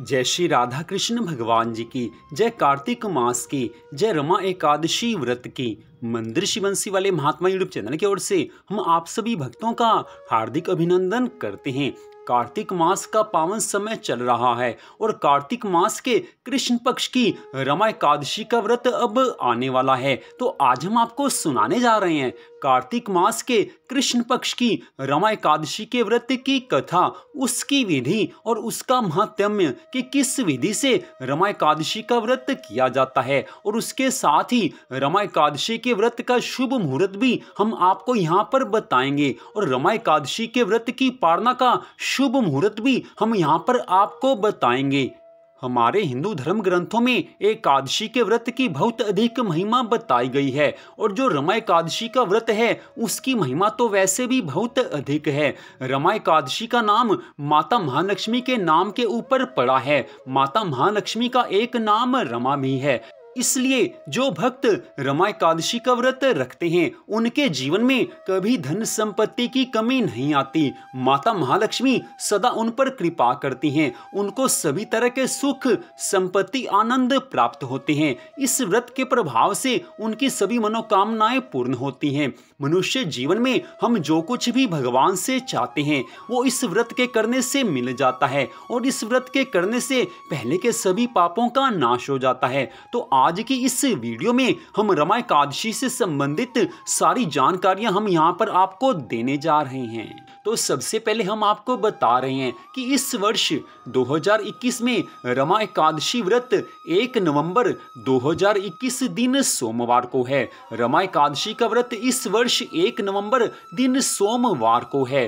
जय श्री राधा कृष्ण भगवान जी की जय कार्तिक मास की जय रमा एकादशी व्रत की मंदिर शिवंशी वाले महात्मा यूट्यूब चैनल की ओर से हम आप सभी भक्तों का हार्दिक अभिनंदन करते हैं कार्तिक मास का पावन समय चल रहा है और कार्तिक मास के कृष्ण पक्ष की रमा एकादशी का व्रत अब आने वाला है तो आज हम आपको सुनाने जा रहे हैं कार्तिक मास के कृष्ण पक्ष की रमा एकादशी के व्रत की कथा उसकी विधि और उसका महात्म्य कि किस विधि से रमा एकादशी का व्रत किया जाता है और उसके साथ ही रमा एकादशी के व्रत का शुभ मुहूर्त भी हम आपको यहाँ पर बताएंगे और रमा एकादशी के व्रत की पारना का शुभ मुहूर्त भी हम यहाँ पर आपको बताएंगे हमारे हिंदू धर्म ग्रंथों में एकादशी के व्रत की बहुत अधिक महिमा बताई गई है और जो रमा एकादशी का व्रत है उसकी महिमा तो वैसे भी बहुत अधिक है रमा एकादशी का नाम माता महालक्ष्मी के नाम के ऊपर पड़ा है माता महालक्ष्मी का एक नाम रमा भी है इसलिए जो भक्त रमा एकादशी का व्रत रखते हैं उनके जीवन में कभी धन संपत्ति की कमी नहीं आती माता महालक्ष्मी सदा उन पर कृपा करती हैं उनको सभी तरह के सुख संपत्ति आनंद प्राप्त होते हैं इस व्रत के प्रभाव से उनकी सभी मनोकामनाएं पूर्ण होती हैं मनुष्य जीवन में हम जो कुछ भी भगवान से चाहते हैं वो इस व्रत के करने से मिल जाता है और इस व्रत के करने से पहले के सभी पापों का नाश हो जाता है तो आज की इस वीडियो में हम रमा एकादशी से संबंधित सारी जानकारियां हम यहां पर आपको देने जा रहे हैं तो सबसे पहले हम आपको बता रहे हैं कि इस वर्ष 2021 में रमा एकादशी व्रत 1 नवंबर 2021 दिन सोमवार को है रमा एकादशी का व्रत इस वर्ष 1 नवंबर दिन सोमवार को है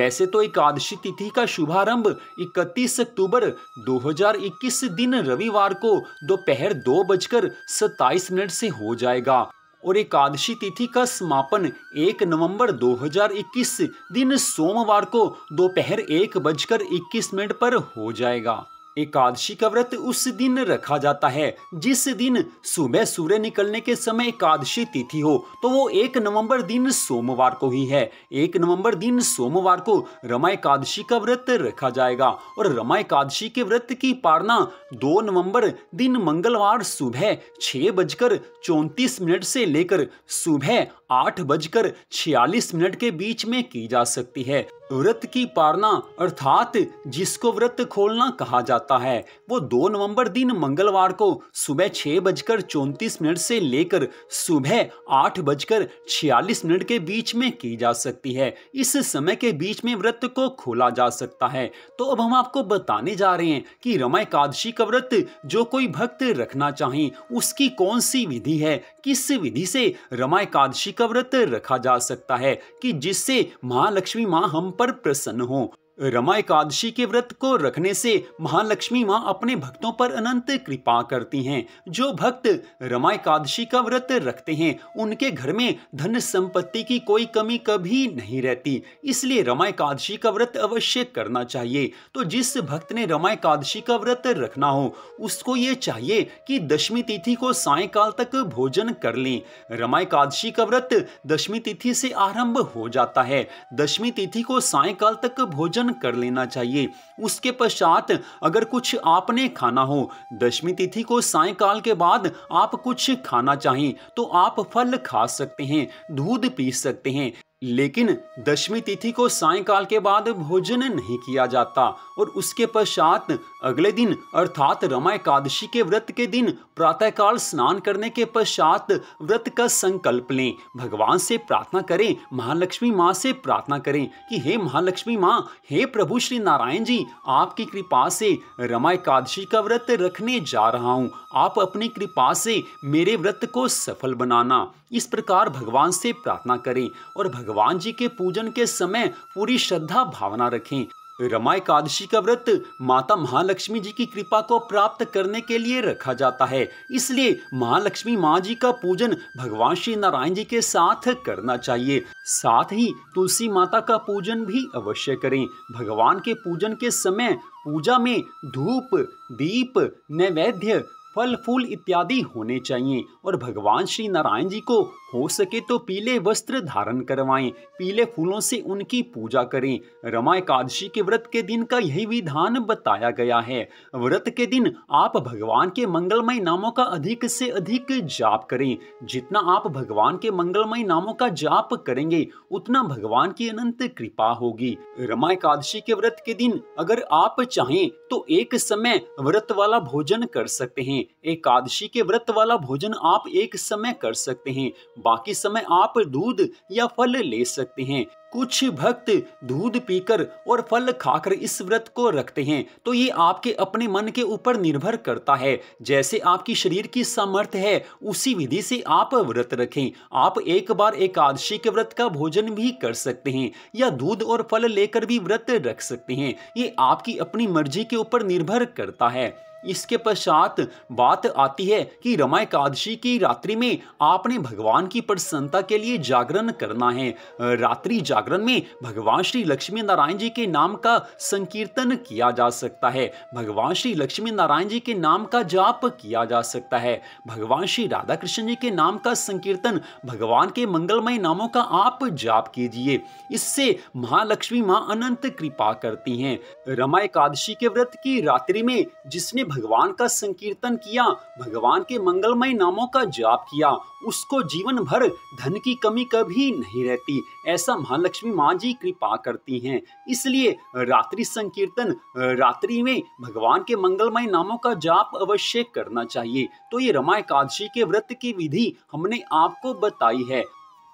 वैसे तो एकादशी तिथि का शुभारंभ 31 अक्टूबर 2021 दिन रविवार को दोपहर दो, दो बजकर बजकर 27 मिनट से हो जाएगा और एकादशी तिथि का समापन 1 नवंबर 2021 दिन सोमवार को दोपहर एक बजकर इक्कीस मिनट पर हो जाएगा एकादशी का व्रत उस दिन रखा जाता है जिस दिन सुबह सूर्य निकलने के समय एकादशी तिथि हो तो वो एक नवंबर दिन सोमवार को ही है एक नवंबर दिन सोमवार को रमा एकादशी का व्रत रखा जाएगा और रमा एकादशी के व्रत की पारना दो नवंबर दिन मंगलवार सुबह छह बजकर चौतीस मिनट से लेकर सुबह आठ बजकर छियालीस मिनट के बीच में की जा सकती है व्रत की पारना अर्थात जिसको व्रत खोलना कहा जाता है वो 2 नवंबर दिन मंगलवार को सुबह छह बजकर चौतीस मिनट से लेकर सुबह आठ बजकर छियालीस मिनट के बीच में की जा सकती है इस समय के बीच में व्रत को खोला जा सकता है तो अब हम आपको बताने जा रहे हैं कि रमा एकादशी का व्रत जो कोई भक्त रखना चाहे उसकी कौन सी विधि है किस विधि से रमा एकादशी का व्रत रखा जा सकता है कि जिससे महालक्ष्मी माँ हम पर प्रसन्न हो रमा एकादशी के व्रत को रखने से महालक्ष्मी माँ अपने भक्तों पर अनंत कृपा करती हैं जो भक्त रमा एकादशी का व्रत रखते हैं उनके घर में धन संपत्ति की कोई कमी कभी नहीं रहती इसलिए रमा एकादशी का व्रत अवश्य करना चाहिए तो जिस भक्त ने रमा एकादशी का व्रत रखना हो उसको ये चाहिए कि दशमी तिथि को सायकाल तक भोजन कर ले रमा एकादशी का व्रत दशमी तिथि से आरंभ हो जाता है दशमी तिथि को सायकाल तक भोजन स्नान कर लेना चाहिए उसके पश्चात अगर कुछ आपने खाना हो दशमी तिथि को सायकाल के बाद आप कुछ खाना चाहें तो आप फल खा सकते हैं दूध पी सकते हैं लेकिन दशमी तिथि को सायकाल के बाद भोजन नहीं किया जाता और उसके पश्चात अगले दिन अर्थात रमा एकादशी के व्रत के दिन प्रातःकाल स्नान करने के पश्चात व्रत का संकल्प लें भगवान से प्रार्थना करें महालक्ष्मी माँ से प्रार्थना करें कि हे महालक्ष्मी माँ हे प्रभु श्री नारायण जी आपकी कृपा से रमा एकादशी का व्रत रखने जा रहा हूँ आप अपनी कृपा से मेरे व्रत को सफल बनाना इस प्रकार भगवान से प्रार्थना करें और भगवान जी के पूजन के समय पूरी श्रद्धा भावना रखें रमा एकादशी का व्रत माता महालक्ष्मी जी की कृपा को प्राप्त करने के लिए रखा जाता है इसलिए महालक्ष्मी माँ जी का पूजन भगवान श्री नारायण जी के साथ करना चाहिए साथ ही तुलसी माता का पूजन भी अवश्य करें भगवान के पूजन के समय पूजा में धूप दीप नैवेद्य फल फूल इत्यादि होने चाहिए और भगवान श्री नारायण जी को हो सके तो पीले वस्त्र धारण करवाएं पीले फूलों से उनकी पूजा करें रमा एकादशी के व्रत के दिन का यही विधान बताया गया है व्रत के दिन आप भगवान के मंगलमय नामों का अधिक से अधिक जाप करें जितना आप भगवान के मंगलमय नामों का जाप करेंगे उतना भगवान की अनंत कृपा होगी रमा एकादशी के व्रत के दिन अगर आप चाहें तो एक समय व्रत वाला भोजन कर सकते हैं एकादशी के व्रत वाला भोजन आप एक समय कर सकते हैं बाकी समय आप दूध या फल ले सकते हैं कुछ भक्त दूध पीकर और फल खाकर इस व्रत को रखते हैं तो ये आपके अपने मन के ऊपर निर्भर करता है जैसे आपकी शरीर की सामर्थ्य है उसी विधि से आप व्रत रखें आप एक बार एकादशी के व्रत का भोजन भी कर सकते हैं या दूध और फल लेकर भी व्रत रख सकते हैं ये आपकी अपनी मर्जी के ऊपर निर्भर करता है इसके पश्चात बात आती है कि रमा एकादशी की रात्रि में आपने भगवान की प्रसन्नता के लिए जागरण करना है रात्रि जागरण में भगवान श्री लक्ष्मी नारायण जी के नाम का संकीर्तन किया जा सकता है भगवान श्री लक्ष्मी नारायण जी के नाम का जाप किया जा सकता है भगवान श्री राधा कृष्ण जी के नाम का संकीर्तन भगवान के मंगलमय नामों का आप जाप कीजिए इससे महालक्ष्मी माँ अनंत कृपा करती हैं रमा एकादशी के व्रत की रात्रि में जिसने भगवान का संकीर्तन किया भगवान के मंगलमय नामों का जाप किया उसको जीवन भर धन की कमी कभी नहीं रहती ऐसा महालक्ष्मी माँ जी कृपा करती हैं इसलिए रात्रि संकीर्तन रात्रि में भगवान के मंगलमय नामों का जाप अवश्य करना चाहिए तो ये रमा एकादशी के व्रत की विधि हमने आपको बताई है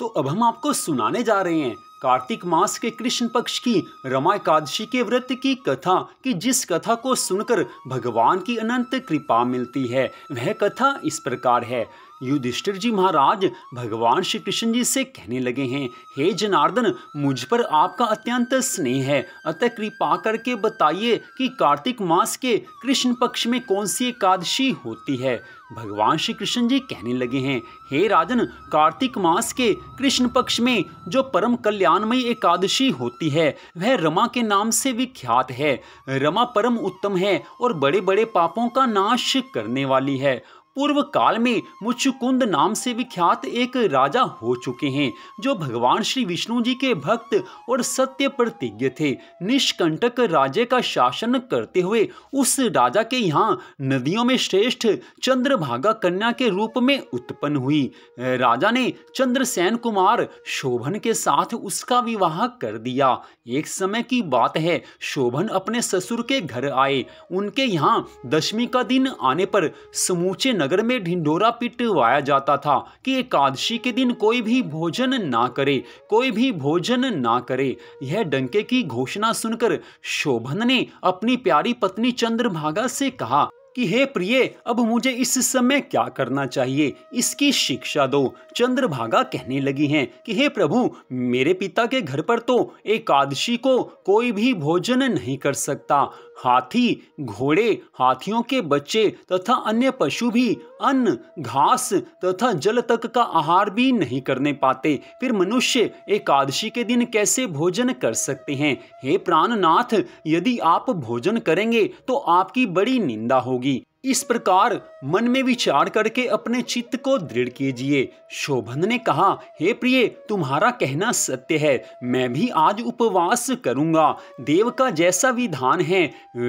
तो अब हम आपको सुनाने जा रहे हैं कार्तिक मास के कृष्ण पक्ष की रमा एकादशी के व्रत की कथा कि जिस कथा को सुनकर भगवान की अनंत कृपा मिलती है वह कथा इस प्रकार है युधिष्ठिर जी महाराज भगवान श्री कृष्ण जी से कहने लगे हैं हे जनार्दन मुझ पर आपका अत्यंत स्नेह है अतः कृपा करके बताइए कि कार्तिक मास के कृष्ण पक्ष में कौन सी एकादशी होती है भगवान श्री कृष्ण जी कहने लगे हैं हे राजन कार्तिक मास के कृष्ण पक्ष में जो परम कल्याणमयी एकादशी होती है वह रमा के नाम से विख्यात है रमा परम उत्तम है और बड़े बड़े पापों का नाश करने वाली है पूर्व काल में मुचुकुंद नाम से विख्यात एक राजा हो चुके हैं जो भगवान श्री विष्णु जी के भक्त और सत्य प्रतिज्ञ थे निष्कंटक राज्य का शासन करते हुए उस राजा के यहाँ नदियों में श्रेष्ठ चंद्रभागा कन्या के रूप में उत्पन्न हुई राजा ने चंद्रसेन कुमार शोभन के साथ उसका विवाह कर दिया एक समय की बात है शोभन अपने ससुर के घर आए उनके यहाँ दशमी का दिन आने पर समूचे नगर में ढिंडोरा पिटवाया जाता था कि एकादशी के दिन कोई भी भोजन ना करे कोई भी भोजन ना करे यह डंके की घोषणा सुनकर शोभन ने अपनी प्यारी पत्नी चंद्रभागा से कहा कि हे प्रिय अब मुझे इस समय क्या करना चाहिए इसकी शिक्षा दो चंद्रभागा कहने लगी हैं कि हे प्रभु मेरे पिता के घर पर तो एकादशी को कोई भी भोजन नहीं कर सकता हाथी घोड़े हाथियों के बच्चे तथा अन्य पशु भी अन्न घास तथा जल तक का आहार भी नहीं करने पाते फिर मनुष्य एकादशी के दिन कैसे भोजन कर सकते हैं हे प्राणनाथ यदि आप भोजन करेंगे तो आपकी बड़ी निंदा होगी rugi इस प्रकार मन में विचार करके अपने चित्त को दृढ़ कीजिए शोभन ने कहा हे प्रिय तुम्हारा कहना सत्य है मैं भी आज उपवास करूंगा देव का जैसा विधान है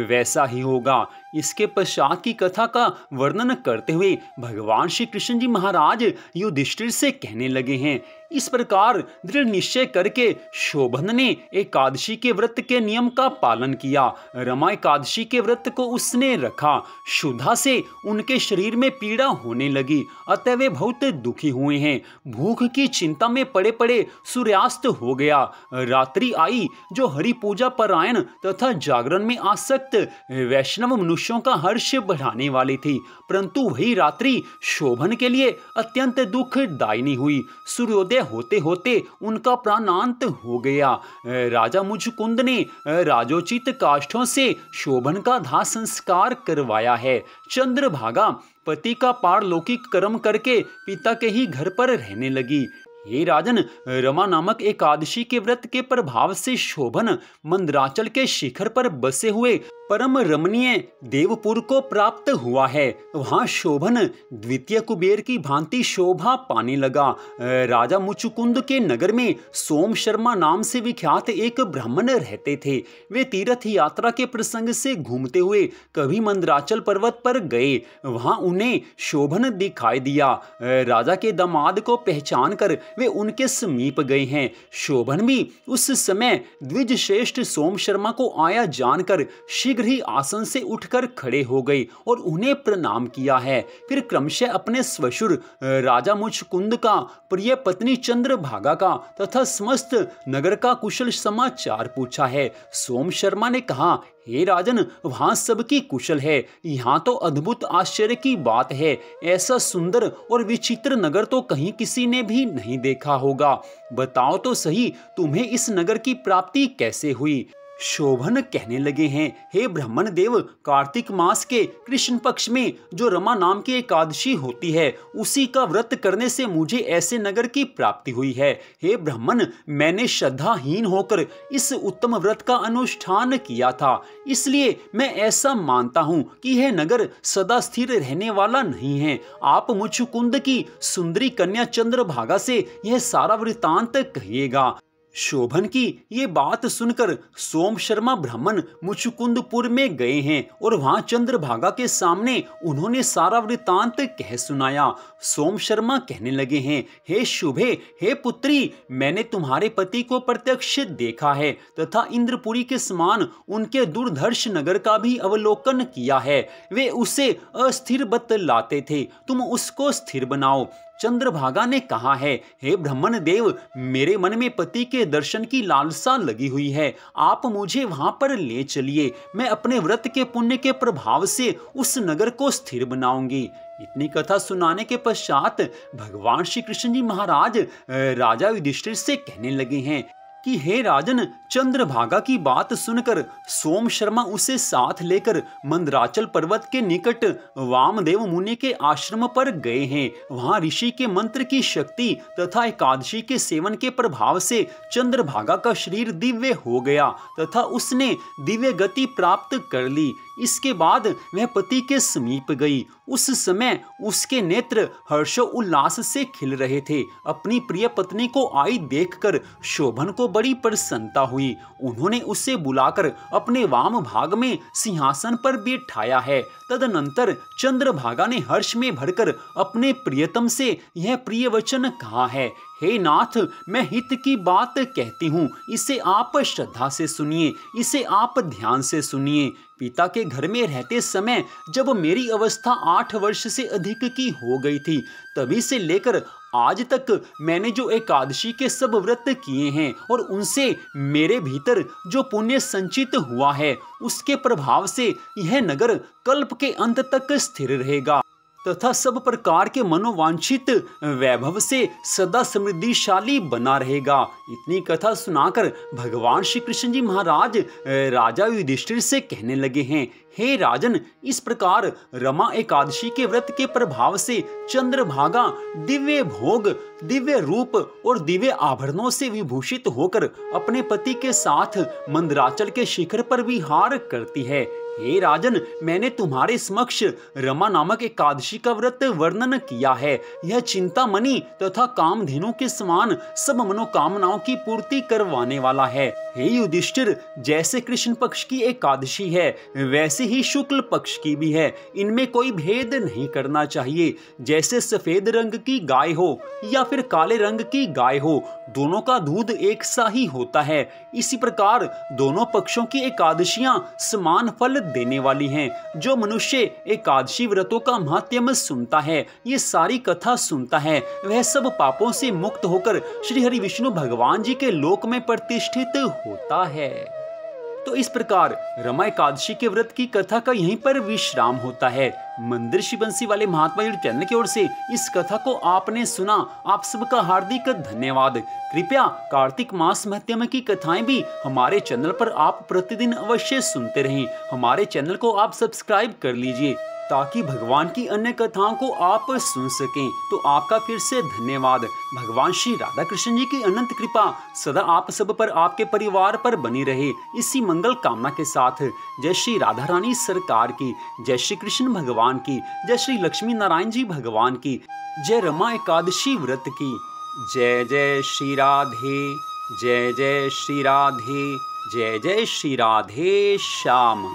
वैसा ही होगा इसके पश्चात की कथा का वर्णन करते हुए भगवान श्री कृष्ण जी महाराज युधिष्ठिर से कहने लगे हैं इस प्रकार दृढ़ निश्चय करके शोभन ने एकादशी के व्रत के नियम का पालन किया रमा एकादशी के व्रत को उसने रखा शुद्ध बाधा से उनके शरीर में पीड़ा होने लगी अतः वे बहुत दुखी हुए हैं भूख की चिंता में पड़े पड़े सूर्यास्त हो गया रात्रि आई जो हरि पूजा परायण तथा जागरण में आसक्त वैष्णव मनुष्यों का हर्ष बढ़ाने वाली थी परंतु वही रात्रि शोभन के लिए अत्यंत दुखदायिनी हुई सूर्योदय होते होते उनका प्राणांत हो गया राजा मुझकुंद ने राजोचित काष्ठों से शोभन का धा संस्कार करवाया है चंद्रभागा पति का पारलौकिक कर्म करके पिता के ही घर पर रहने लगी हे राजन रमा नामक एकादशी के व्रत के प्रभाव से शोभन मंदराचल के शिखर पर बसे हुए परम रमणीय देवपुर को प्राप्त हुआ है वहाँ शोभन द्वितीय कुबेर की भांति शोभा पाने लगा राजा मुचुकुंद के नगर में सोम शर्मा नाम से विख्यात एक ब्राह्मण रहते थे वे तीर्थ यात्रा के प्रसंग से घूमते हुए कभी मंदराचल पर्वत पर गए वहाँ उन्हें शोभन दिखाई दिया राजा के दामाद को पहचान कर वे उनके समीप गए हैं शोभन भी उस समय द्विज श्रेष्ठ सोम शर्मा को आया जानकर शीघ्र ही आसन से उठकर खड़े हो गए और उन्हें प्रणाम किया है फिर क्रमशः अपने स्वशुर राजा मुचकुंद का प्रिय पत्नी चंद्रभागा का तथा समस्त नगर का कुशल समाचार पूछा है सोम शर्मा ने कहा हे राजन वहाँ सबकी कुशल है यहाँ तो अद्भुत आश्चर्य की बात है ऐसा सुंदर और विचित्र नगर तो कहीं किसी ने भी नहीं देखा होगा बताओ तो सही तुम्हें इस नगर की प्राप्ति कैसे हुई शोभन कहने लगे हैं हे ब्राह्मण देव कार्तिक मास के कृष्ण पक्ष में जो रमा नाम की एकादशी होती है उसी का व्रत करने से मुझे ऐसे नगर की प्राप्ति हुई है हे ब्राह्मण मैंने श्रद्धाहीन होकर इस उत्तम व्रत का अनुष्ठान किया था इसलिए मैं ऐसा मानता हूँ कि यह नगर सदा स्थिर रहने वाला नहीं है आप कुंद की सुंदरी कन्या भागा से यह सारा वृतांत कहिएगा शोभन की ये बात सुनकर सोम शर्मा ब्राह्मण मुचुकुंदपुर में गए हैं और वहां चंद्रभागा के सामने उन्होंने सारा वृतांत कह सुनाया सोम शर्मा कहने लगे हैं हे शुभे हे पुत्री मैंने तुम्हारे पति को प्रत्यक्ष देखा है तथा इंद्रपुरी के समान उनके दूरधर्ष नगर का भी अवलोकन किया है वे उसे अस्थिर बतलाते थे तुम उसको स्थिर बनाओ चंद्रभागा ने कहा है हे ब्रह्मन देव मेरे मन में पति के दर्शन की लालसा लगी हुई है आप मुझे वहां पर ले चलिए मैं अपने व्रत के पुण्य के प्रभाव से उस नगर को स्थिर बनाऊंगी इतनी कथा सुनाने के पश्चात भगवान श्री कृष्ण जी महाराज राजा युधिष्ठिर से कहने लगे हैं कि हे राजन चंद्रभागा की बात सुनकर सोम शर्मा उसे साथ लेकर मंदराचल पर्वत के निकट वामदेव मुनि के आश्रम पर गए हैं वहां ऋषि के मंत्र की शक्ति तथा एकादशी के सेवन के प्रभाव से चंद्रभागा का शरीर दिव्य हो गया तथा उसने दिव्य गति प्राप्त कर ली इसके बाद वह पति के समीप गई उस समय उसके नेत्र हर्ष उल्लास से खिल रहे थे अपनी प्रिय पत्नी को आई देखकर शोभन को बड़ी प्रसन्नता हुई उन्होंने उसे बुलाकर अपने वाम भाग में सिंहासन पर बैठाया है तदनंतर चंद्रभागा ने हर्ष में भरकर अपने प्रियतम से यह प्रिय वचन कहा है हे नाथ मैं हित की बात कहती हूँ इसे आप श्रद्धा से सुनिए इसे आप ध्यान से सुनिए पिता के घर में रहते समय जब मेरी अवस्था आठ वर्ष से अधिक की हो गई थी तभी से लेकर आज तक मैंने जो एकादशी के सब व्रत किए हैं और उनसे मेरे भीतर जो पुण्य संचित हुआ है उसके प्रभाव से यह नगर कल्प के अंत तक स्थिर रहेगा तथा सब प्रकार के मनोवांछित वैभव से सदा समृद्धिशाली बना रहेगा इतनी कथा सुनाकर भगवान श्री कृष्ण जी महाराज राजा युधिष्ठिर से कहने लगे हैं हे राजन इस प्रकार रमा एकादशी के व्रत के प्रभाव से चंद्रभागा दिव्य भोग दिव्य रूप और दिव्य आभरणों से विभूषित होकर अपने पति के साथ मंदराचल के शिखर पर विहार करती है हे राजन मैंने तुम्हारे समक्ष रमा नामक एकादशी का व्रत वर्णन किया है यह चिंता मनी तथा कामधेनु के समान सब मनोकामनाओं की पूर्ति करवाने वाला है हे युधिष्ठिर जैसे कृष्ण पक्ष की एकादशी है वैसे ही शुक्ल पक्ष की भी है इनमें कोई भेद नहीं करना चाहिए जैसे सफेद रंग की गाय हो या फिर काले रंग की गाय हो दोनों का दूध एक सा ही होता है इसी प्रकार दोनों पक्षों की एकादशियां समान फल देने वाली हैं जो मनुष्य एकादशी व्रतों का महात्म्य सुनता है ये सारी कथा सुनता है वह सब पापों से मुक्त होकर श्री हरि विष्णु भगवान जी के लोक में प्रतिष्ठित होता है तो इस प्रकार रमा एकादशी के व्रत की कथा का यहीं पर विश्राम होता है मंदिर शिवंशी बंसी वाले महात्मा युद्ध चैनल की ओर से इस कथा को आपने सुना आप सबका हार्दिक धन्यवाद कृपया कार्तिक मास महत्व की कथाएं भी हमारे चैनल पर आप प्रतिदिन अवश्य सुनते रहें हमारे चैनल को आप सब्सक्राइब कर लीजिए ताकि भगवान की अन्य कथाओं को आप सुन सकें तो आपका फिर से धन्यवाद भगवान श्री राधा कृष्ण जी की अनंत कृपा सदा आप सब पर आपके परिवार पर बनी रहे इसी मंगल कामना के साथ जय श्री राधा रानी सरकार की जय श्री कृष्ण भगवान की जय श्री लक्ष्मी नारायण जी भगवान की जय रमा एकादशी व्रत की जय जय श्री राधे जय जय श्री राधे जय जय श्री राधे श्याम